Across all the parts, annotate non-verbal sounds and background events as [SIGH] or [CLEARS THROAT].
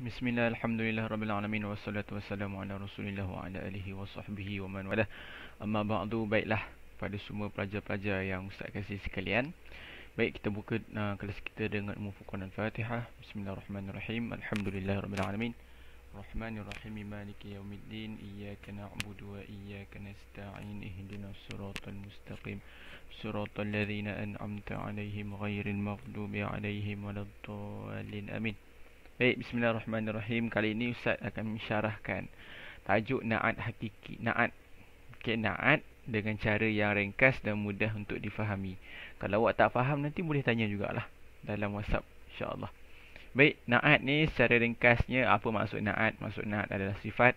Bismillah, Alhamdulillah, Rabbil Alamin, wassalatu wassalamu ala rasulillah wa ala alihi wa sahbihi wa man wala Amma ba'du, baiklah pada semua pelajar-pelajar yang Ustaz kasih sekalian Baik, kita buka uh, kelas kita dengan umum Fukun Al-Fatihah Bismillahirrahmanirrahim, Alhamdulillah, Rabbil Alamin Rahmanirrahim, Maliki Yawmiddin, Iyaka na'budu wa Iyaka nasta'in Ihdina suratul mustaqim, suratul ladhina an'amta alaihim ghairil maghdubi alaihim waladdalin amin Baik, bismillahirrahmanirrahim. Kali ini Ustaz akan mensyarahkan tajuk naat hakiki. Naat. Okay, naat dengan cara yang ringkas dan mudah untuk difahami. Kalau awak tak faham, nanti boleh tanya jugalah dalam WhatsApp. InsyaAllah. Baik, naat ni secara ringkasnya apa maksud naat? Maksud naat adalah sifat.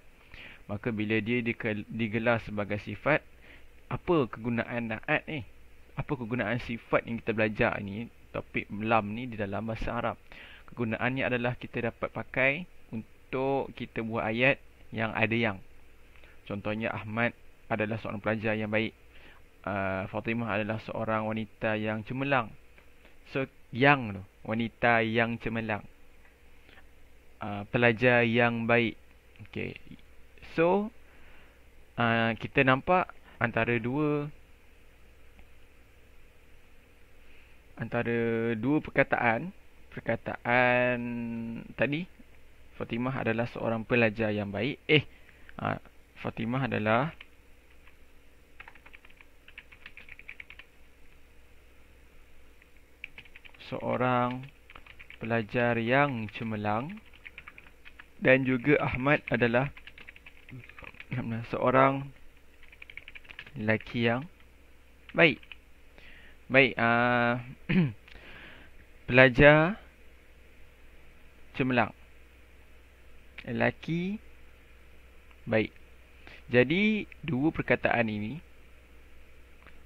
Maka bila dia digelar sebagai sifat, apa kegunaan naat ni? Apa kegunaan sifat yang kita belajar ni, topik lam ni di dalam bahasa Arab? Kegunaannya adalah kita dapat pakai untuk kita buat ayat yang ada yang. Contohnya Ahmad adalah seorang pelajar yang baik. Uh, Fatimah adalah seorang wanita yang cemerlang. So yang tu, wanita yang cemerlang. Uh, pelajar yang baik. Okay. So uh, kita nampak antara dua antara dua perkataan perkataan tadi Fatimah adalah seorang pelajar yang baik eh ha, Fatimah adalah seorang pelajar yang cemerlang dan juga Ahmad adalah seorang lelaki yang baik baik uh, [CLEARS THROAT] pelajar cemerlang. Lelaki baik. Jadi dua perkataan ini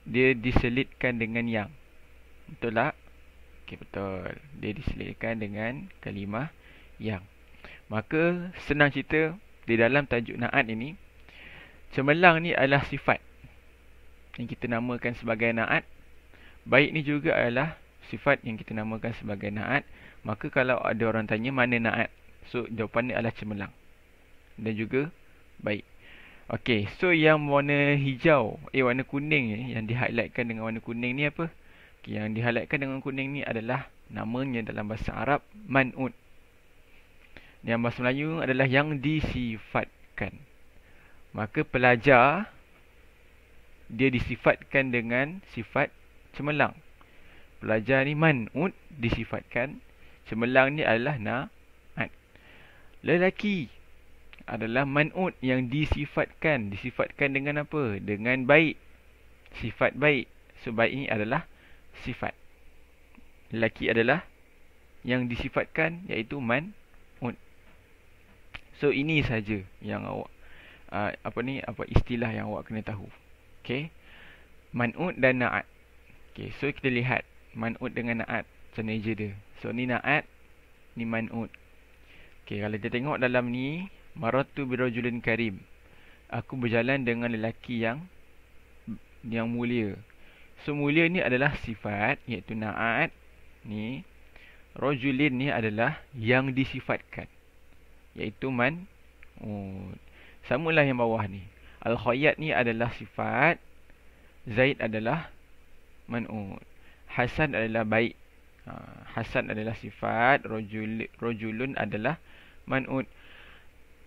dia diselitkan dengan yang. Betul tak? Okey betul. Dia diselitkan dengan kalimah yang. Maka senang cerita di dalam tajuk naat ini cemerlang ni adalah sifat yang kita namakan sebagai naat. Baik ni juga adalah sifat yang kita namakan sebagai naat maka kalau ada orang tanya mana naat so jawapannya adalah cemerlang dan juga baik okey so yang warna hijau eh warna kuning eh, yang di highlightkan dengan warna kuning ni apa okay, yang di highlightkan dengan kuning ni adalah namanya dalam bahasa Arab manut yang bahasa Melayu adalah yang disifatkan maka pelajar dia disifatkan dengan sifat cemerlang pelajar ni man'ud disifatkan cemerlang ni adalah na'at lelaki adalah man'ud yang disifatkan disifatkan dengan apa dengan baik sifat baik so baik ini adalah sifat lelaki adalah yang disifatkan iaitu man'ud so ini saja yang awak uh, apa ni apa istilah yang awak kena tahu okay man'ud dan na'at okay so kita lihat Man'ud dengan Na'at Seneja dia So ni Na'at Ni Man'ud Okay kalau kita tengok dalam ni Maratu birajulin karim Aku berjalan dengan lelaki yang Yang mulia So mulia ni adalah sifat Iaitu Na'at Ni Rajulin ni adalah Yang disifatkan Iaitu Man'ud Sama lah yang bawah ni Al-Khayyat ni adalah sifat Zaid adalah Man'ud Hasan adalah baik. Uh, hasan adalah sifat. Rajul, rajulun adalah manut.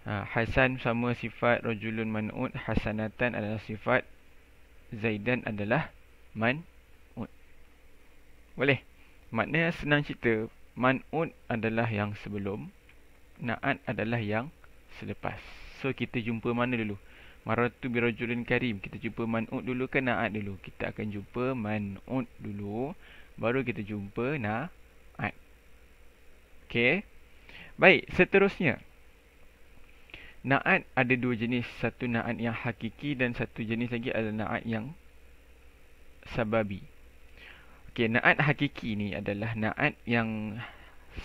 Uh, ha, hasan sama sifat. Rajulun manut. Hasanatan adalah sifat. Zaidan adalah man'ud. Boleh? Maknanya senang cerita. Manut adalah yang sebelum. Na'at adalah yang selepas. So, kita jumpa mana dulu? Maratu birajulin karim. Kita jumpa man'ud dulu ke na'at dulu? Kita akan jumpa man'ud dulu. Baru kita jumpa na'at. Okey. Baik, seterusnya. Na'at ada dua jenis. Satu na'at yang hakiki dan satu jenis lagi adalah na'at yang sababi. Okey, na'at hakiki ni adalah na'at yang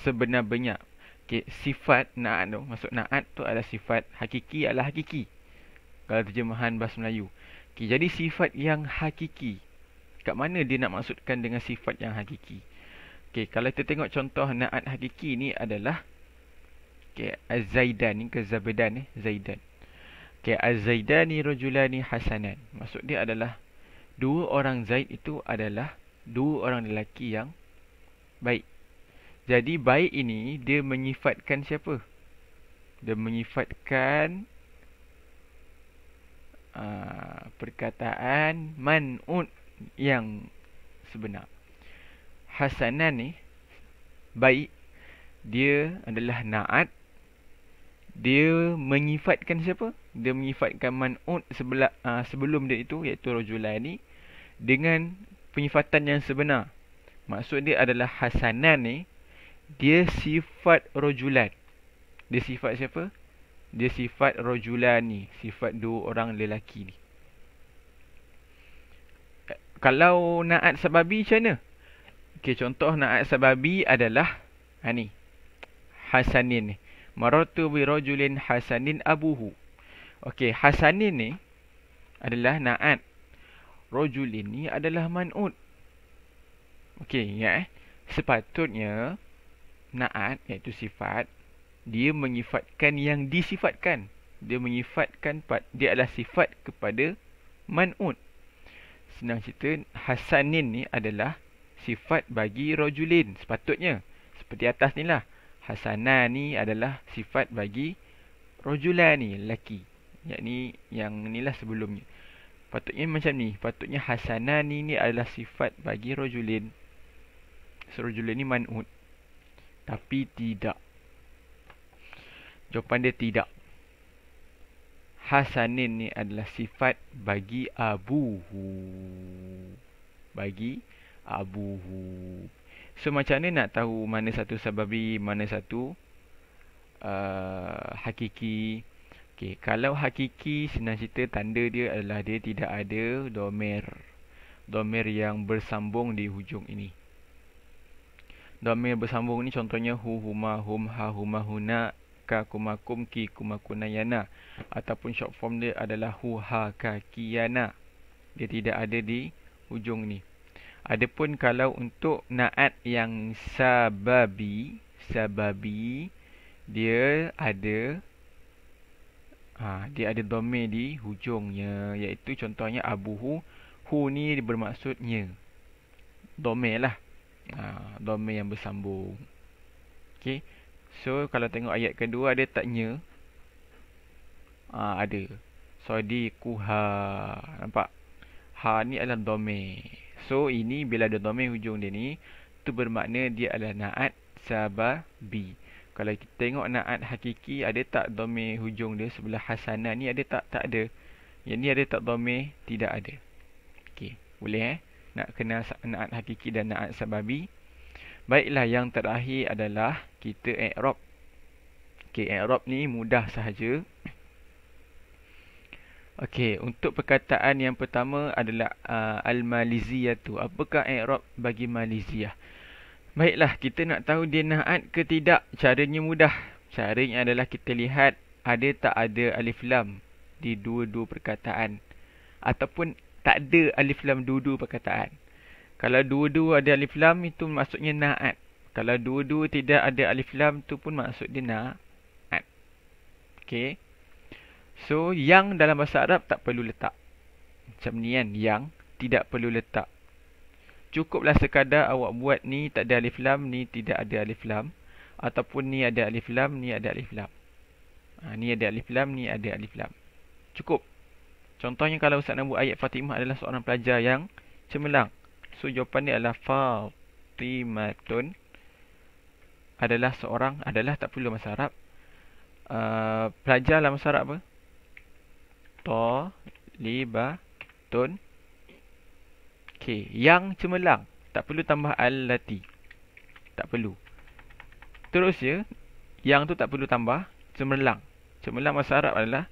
sebenar-benar. Okay sifat na'at tu. Maksud na'at tu adalah sifat hakiki adalah hakiki. Kalau terjemahan bahasa Melayu. Okay, jadi sifat yang hakiki. Kat mana dia nak maksudkan dengan sifat yang hakiki? Okay, kalau kita tengok contoh naat hakiki ni adalah okay, Az-Zaidan ni ke Zabedan ni? Eh? Zaidan. Okay, Az-Zaidan ni rajulani hasanan. Maksud dia adalah dua orang Zaid itu adalah dua orang lelaki yang baik. Jadi baik ini dia menyifatkan siapa? Dia menyifatkan Ah, perkataan manut yang sebenar. hasanah ni baik dia adalah naat dia menyifatkan siapa? Dia menyifatkan manut sebelah uh, sebelum dia itu iaitu rajulan ni dengan penyifatan yang sebenar. Maksud dia adalah hasanah ni dia sifat rajulan. Dia sifat siapa? dia sifat rojulani, sifat dua orang lelaki ni. Kalau naat sababi macam mana? Okay, contoh naat sababi adalah ha ni. Hasanin ni. Maratu bi rojulin hasanin abuhu. Okey, hasanin ni adalah naat. Rajulin ni adalah man'ut. Okey, ingat ya, eh. Sepatutnya naat iaitu sifat dia menyifatkan yang disifatkan dia menyifatkan dia adalah sifat kepada man'ut senang cerita hasanin ni adalah sifat bagi rojulin sepatutnya seperti atas ni lah hasanah ni adalah sifat bagi rojulah ni lelaki yakni yang ni lah sebelumnya patutnya macam ni patutnya hasanah ni ni adalah sifat bagi rojulin so rojulin ni man'ut tapi tidak Jawapan dia tidak. Hasanin ni adalah sifat bagi abuhu. Bagi abuhu. So macam mana nak tahu mana satu sababi, mana satu uh, hakiki. Okay, kalau hakiki senang cerita tanda dia adalah dia tidak ada domer. Domer yang bersambung di hujung ini. Domer bersambung ni contohnya hu huma hum ha huma huna ka kumakum ki kumakunayana ataupun short form dia adalah hu ha ka kiyana dia tidak ada di hujung ni adapun kalau untuk naat yang sababi sababi dia ada ha, dia ada dhamir di hujungnya iaitu contohnya abuhu hu ni bermaksudnya dhamir lah ha, dhamir yang bersambung okay. So kalau tengok ayat kedua ah, ada taknya Ah ha, ada. Sodi kuha. Nampak? Ha ni adalah domain. So ini bila ada domain hujung dia ni tu bermakna dia adalah naat sabar b. Kalau kita tengok naat hakiki ada tak domain hujung dia sebelah hasanah ni ada tak? Tak ada. Yang ni ada tak domain? Tidak ada. Okey. Boleh eh? Nak kenal naat hakiki dan naat sababi? Baiklah yang terakhir adalah kita i'rab. Okey, i'rab ni mudah sahaja. Okey, untuk perkataan yang pertama adalah uh, al tu. Apakah i'rab bagi Malaysia? Baiklah, kita nak tahu dia naat ke tidak. Caranya mudah. Caranya adalah kita lihat ada tak ada alif lam di dua-dua perkataan ataupun tak ada alif lam dua-dua perkataan. Kalau dua-dua ada alif lam itu maksudnya na'at. Kalau dua-dua tidak ada alif lam tu pun maksud dia na'at. Okay. So, yang dalam bahasa Arab tak perlu letak. Macam ni kan, yang tidak perlu letak. Cukuplah sekadar awak buat ni tak ada alif lam, ni tidak ada alif lam. Ataupun ni ada alif lam, ni ada alif lam. Ha, ni ada alif lam, ni ada alif lam. Cukup. Contohnya kalau Ustaz nak buat ayat Fatimah adalah seorang pelajar yang cemerlang. So jawapan ni adalah Fatimatun adalah seorang adalah tak perlu bahasa Arab. Uh, pelajar dalam bahasa Arab apa? Ta liba tun Okay. yang cemerlang tak perlu tambah allati tak perlu terus ya yang tu tak perlu tambah cemerlang cemerlang bahasa Arab adalah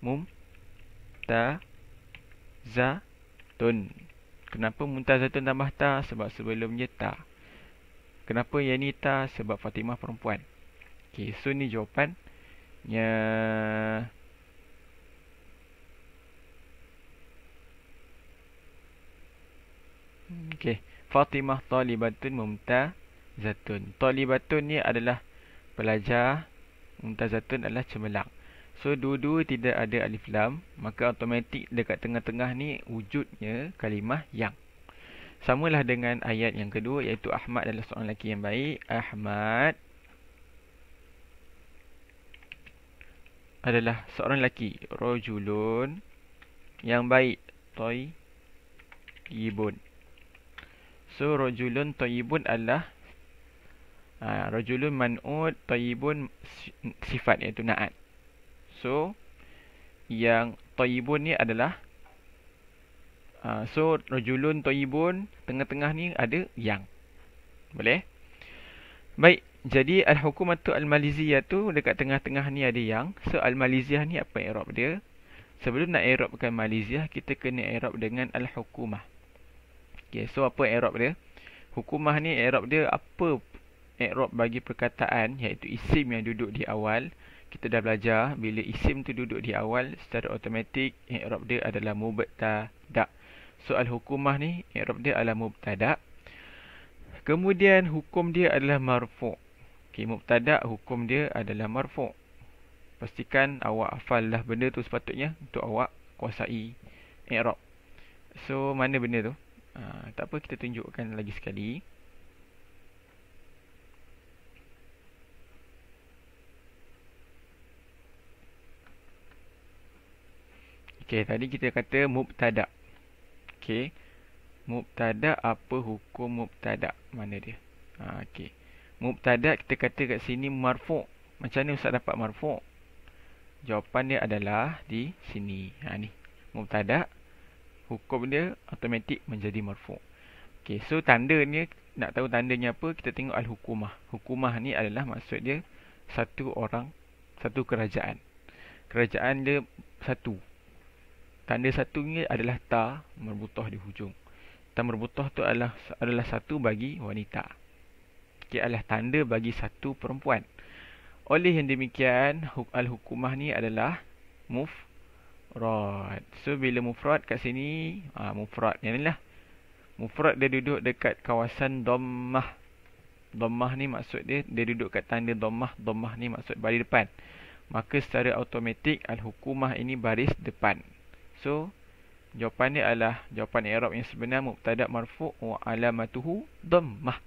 mum ta za tun Kenapa Muntah Zatun tambah Ta? Sebab sebelumnya Ta. Kenapa yang ni Ta? Sebab Fatimah perempuan. Okay, so ni jawapan. Ya... Okay. Fatimah Talibatun Muntah Zatun. Talibatun ni adalah pelajar. Muntah Zatun adalah cemerlang. So dua-dua tidak ada alif lam Maka automatik dekat tengah-tengah ni Wujudnya kalimah yang Samalah dengan ayat yang kedua Iaitu Ahmad adalah seorang lelaki yang baik Ahmad Adalah seorang lelaki Rojulun Yang baik Toy Yibun So Rojulun Toyibun adalah ah, rojulun rajulun man'ud tayyibun sifat iaitu na'at So yang toibun ni adalah uh, so rajulun toibun tengah-tengah ni ada yang. Boleh? Baik, jadi al-hukumatu al-maliziyah tu dekat tengah-tengah ni ada yang. So al-maliziyah ni apa i'rab dia? Sebelum nak i'rabkan maliziyah, kita kena i'rab dengan al-hukumah. Okey, so apa i'rab dia? Hukumah ni i'rab dia apa i'rab bagi perkataan iaitu isim yang duduk di awal kita dah belajar bila isim tu duduk di awal secara automatik i'rab dia adalah mubtada. Soal hukumah ni i'rab dia adalah mubtada. Kemudian hukum dia adalah marfu. Okey mubtada hukum dia adalah marfu. Pastikan awak hafal lah benda tu sepatutnya untuk awak kuasai i'rab. So mana benda tu? Uh, tak apa kita tunjukkan lagi sekali. Okey, tadi kita kata mubtada. Okey. Mubtada apa hukum mubtada? Mana dia? Ha okey. Mubtada kita kata kat sini marfu'. Macam mana ustaz dapat marfu'? Jawapan dia adalah di sini. Ha ni. Mubtada hukum dia automatik menjadi marfu'. Okey, so tanda ni nak tahu tandanya apa? Kita tengok al-hukumah. Hukumah ni adalah maksud dia satu orang, satu kerajaan. Kerajaan dia satu Tanda satu satunya adalah ta merbutoh di hujung. Ta merbutoh tu adalah adalah satu bagi wanita. Ia adalah tanda bagi satu perempuan. Oleh yang demikian, huk al-hukumah ni adalah mufrad. So, bila mufrad kat sini, ah, mufrad ni lah. Mufrad dia duduk dekat kawasan dommah. Dommah ni maksud dia, dia duduk kat tanda dommah. Dommah ni maksud baris depan. Maka secara automatik, al-hukumah ini baris depan. So, jawapan dia adalah jawapan Arab yang sebenar mubtada' marfu' wa alamatuhu dhammah.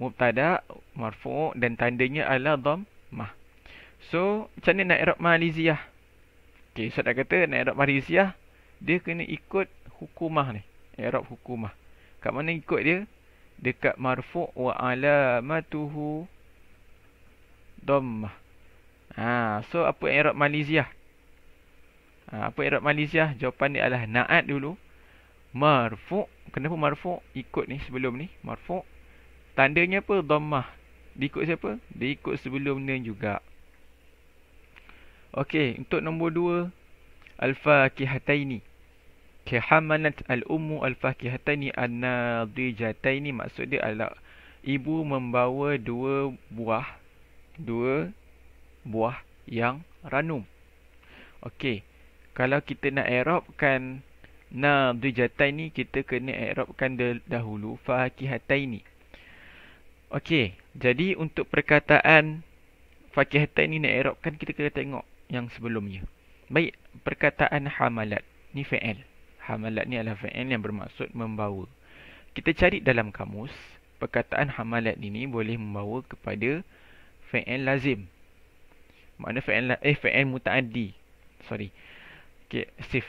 Mubtada' marfu' dan tandanya adalah dhammah. So, macam mana nak Arab Malaysia, Okay, saya so dah kata nak Arab Malaysia dia kena ikut hukumah ni. Arab hukumah. Kat mana ikut dia? Dekat marfu' wa alamatuhu dhammah. Ha, so apa Arab Malaysia? Ha, apa Arab Malaysia? Jawapan dia adalah naat dulu. Marfu'. Kenapa marfu'? Ikut ni sebelum ni, marfu'. Tandanya apa? Dhammah. Diikut siapa? Diikut sebelum ni juga. Okey, untuk nombor dua Al-Fakihataini. Kehamanat al-ummu al-fakihataini an-nadijataini maksud dia adalah ibu membawa dua buah dua buah yang ranum. Okey kalau kita nak erobkan nadijatai ni kita kena erobkan dahulu fakihatai ni okey jadi untuk perkataan fakihatai ni nak erobkan kita kena tengok yang sebelumnya baik perkataan hamalat ni fi'il hamalat ni adalah fi'il yang bermaksud membawa kita cari dalam kamus perkataan hamalat ini boleh membawa kepada fi'il lazim makna fi'il eh fi'il mutaaddi sorry Okey, sif.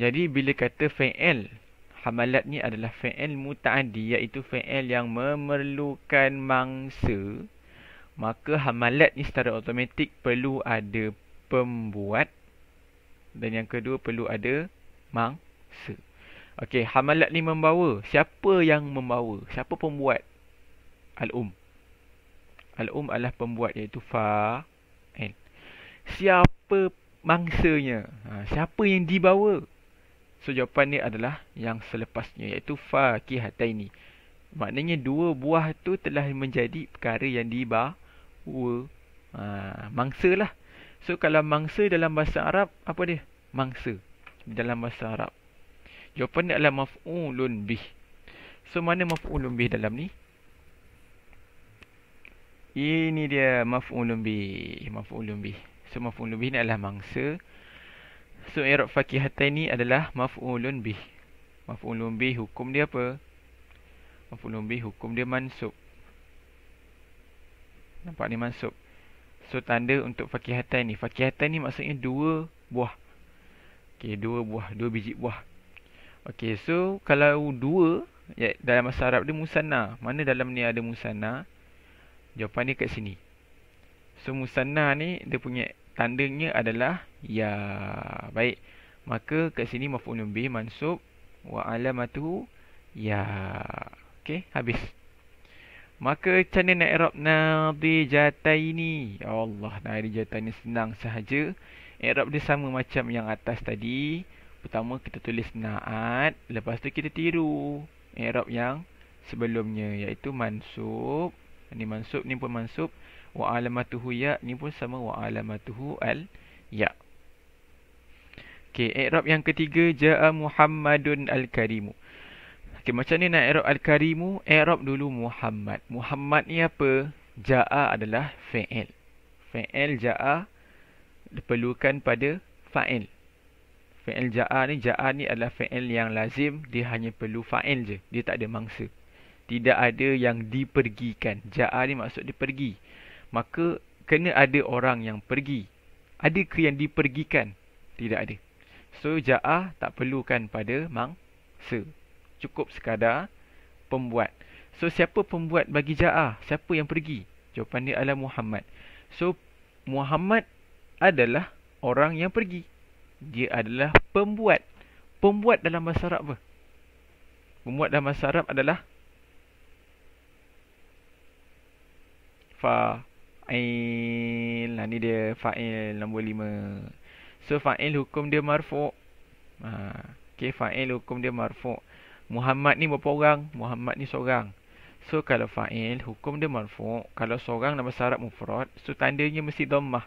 Jadi bila kata fi'il, hamalat ni adalah fi'il mutaaddi iaitu fi'il yang memerlukan mangsa, maka hamalat ni secara automatik perlu ada pembuat dan yang kedua perlu ada mangsa. Okey, hamalat ni membawa. Siapa yang membawa? Siapa pembuat? Al-um. Al-um adalah pembuat iaitu fa'il. Siapa mangsanya? Ha, siapa yang dibawa? So, jawapan ni adalah yang selepasnya iaitu Fakihataini. Maknanya dua buah tu telah menjadi perkara yang dibawa ha, mangsa lah. So, kalau mangsa dalam bahasa Arab, apa dia? Mangsa dalam bahasa Arab. Jawapan dia adalah maf'ulun bih. So, mana maf'ulun bih dalam ni? Ini dia maf'ulun bih. Maf'ulun bih semaf'ulun bih ni adalah mangsa. So i'rab fakihatain ni adalah maf'ulun bih. Maf'ulun bih hukum dia apa? Maf'ulun bih hukum dia mansub. Nampak ni mansub. So tanda untuk fakihatain ni, fakihatain ni maksudnya dua buah. Okay, dua buah, dua biji buah. Okay, so kalau dua ya, dalam bahasa Arab dia musanna. Mana dalam ni ada musanna? Jawapan dia kat sini. So musanna ni dia punya tandanya adalah ya. Baik. Maka kat sini maf'ulun bih mansub wa alamatuhu ya. Okey, habis. Maka channel nak i'rab nadijataini. Ya Allah, nadijataini senang sahaja. I'rab dia sama macam yang atas tadi. Pertama kita tulis naat, lepas tu kita tiru i'rab yang sebelumnya iaitu mansub. Ini mansub, ni pun mansub wa alamatuhu ya ni pun sama wa alamatuhu al ya okey i'rab yang ketiga jaa muhammadun al karimu okey macam ni nak i'rab al karimu i'rab dulu muhammad muhammad ni apa jaa adalah fi'il fi'il jaa diperlukan pada fa'il fi'il jaa ni jaa ni adalah fi'il yang lazim dia hanya perlu fa'il je dia tak ada mangsa tidak ada yang dipergikan jaa ni maksud dipergi pergi maka kena ada orang yang pergi. Ada ke yang dipergikan? Tidak ada. So, ja'ah tak perlukan pada mangsa. Cukup sekadar pembuat. So, siapa pembuat bagi ja'ah? Siapa yang pergi? Jawapan dia adalah Muhammad. So, Muhammad adalah orang yang pergi. Dia adalah pembuat. Pembuat dalam bahasa Arab apa? Pembuat dalam bahasa Arab adalah fa fa'il. Ha, dia fa'il nombor lima. So, fa'il hukum dia marfu'. Ha, okay, fa'il hukum dia marfu'. Muhammad ni berapa orang? Muhammad ni seorang. So, kalau fa'il, hukum dia marfu'. Kalau seorang nama syarat mufrad, so tandanya mesti dommah.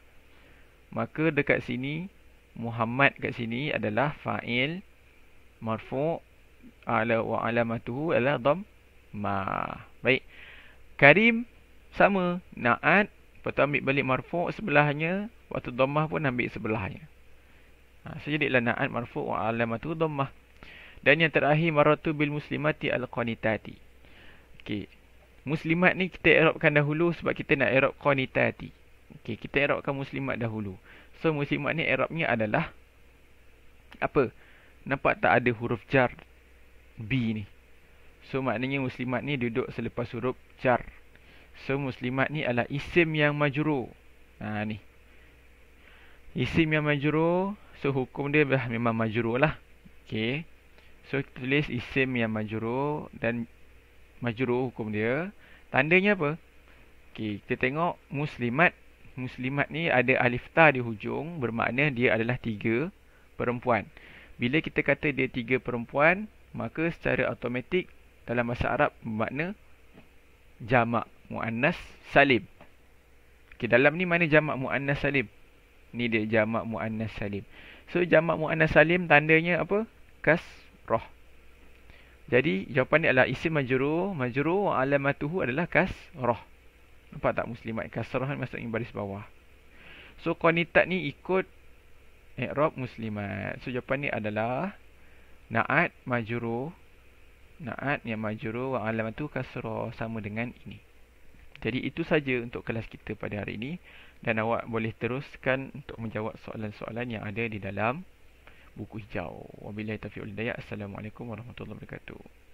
Maka dekat sini, Muhammad kat sini adalah fa'il marfu' ala wa alamatuhu adalah dommah. Baik. Karim sama. Na'at Lepas tu ambil balik marfu' sebelahnya. Waktu dommah pun ambil sebelahnya. Ha, so, jadilah na'at marfu' wa'alamatu dommah. Dan yang terakhir, maratu bil muslimati al-qanitati. Okay, Muslimat ni kita erobkan dahulu sebab kita nak erob qanitati. Okay, kita erobkan muslimat dahulu. So, muslimat ni erobnya adalah... Apa? Nampak tak ada huruf jar B ni? So, maknanya muslimat ni duduk selepas huruf jar. So muslimat ni adalah isim yang majuru. Ha ni. Isim yang majuru, so hukum dia dah memang majrur lah. Okey. So kita tulis isim yang majuru dan majuru hukum dia. Tandanya apa? Okey, kita tengok muslimat. Muslimat ni ada alif ta di hujung, bermakna dia adalah tiga perempuan. Bila kita kata dia tiga perempuan, maka secara automatik dalam bahasa Arab bermakna jamak. Mu'annas salim. Okay, dalam ni mana jamak mu'annas salim? Ni dia jamak mu'annas salim. So, jamak mu'annas salim tandanya apa? Kas roh. Jadi, jawapan ni adalah isim majuru, majuru wa alamatuhu adalah kas roh. Nampak tak muslimat? Kas roh ni maksudnya baris bawah. So, konitat ni ikut Iqrab muslimat. So, jawapan ni adalah Na'at majuru, Na'at yang majuru wa alamatuhu kas roh. Sama dengan ini. Jadi itu saja untuk kelas kita pada hari ini dan awak boleh teruskan untuk menjawab soalan-soalan yang ada di dalam buku hijau. Wabillahi taufiq wal Assalamualaikum warahmatullahi wabarakatuh.